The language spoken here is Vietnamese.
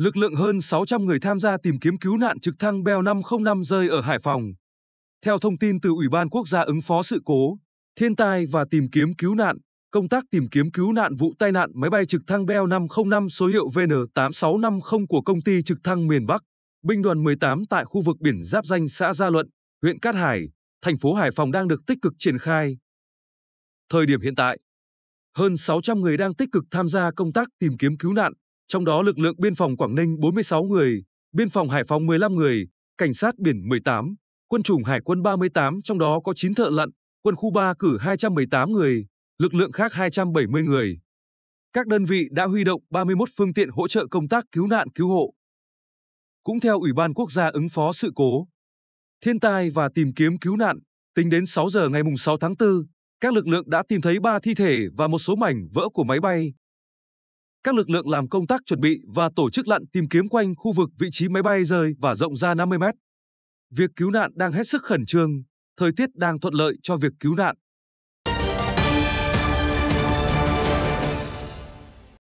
Lực lượng hơn 600 người tham gia tìm kiếm cứu nạn trực thăng Bell 505 rơi ở Hải Phòng. Theo thông tin từ Ủy ban Quốc gia ứng phó sự cố, thiên tai và tìm kiếm cứu nạn, công tác tìm kiếm cứu nạn vụ tai nạn máy bay trực thăng Bell 505 số hiệu VN8650 của công ty trực thăng miền Bắc, binh đoàn 18 tại khu vực biển giáp danh xã Gia Luận, huyện Cát Hải, thành phố Hải Phòng đang được tích cực triển khai. Thời điểm hiện tại, hơn 600 người đang tích cực tham gia công tác tìm kiếm cứu nạn, trong đó lực lượng biên phòng Quảng Ninh 46 người, biên phòng Hải Phòng 15 người, cảnh sát biển 18, quân chủng hải quân 38 trong đó có 9 thợ lặn, quân khu 3 cử 218 người, lực lượng khác 270 người. Các đơn vị đã huy động 31 phương tiện hỗ trợ công tác cứu nạn cứu hộ. Cũng theo Ủy ban Quốc gia ứng phó sự cố, thiên tai và tìm kiếm cứu nạn, tính đến 6 giờ ngày 6 tháng 4, các lực lượng đã tìm thấy 3 thi thể và một số mảnh vỡ của máy bay, các lực lượng làm công tác chuẩn bị và tổ chức lặn tìm kiếm quanh khu vực vị trí máy bay rơi và rộng ra 50 mét. Việc cứu nạn đang hết sức khẩn trương, thời tiết đang thuận lợi cho việc cứu nạn.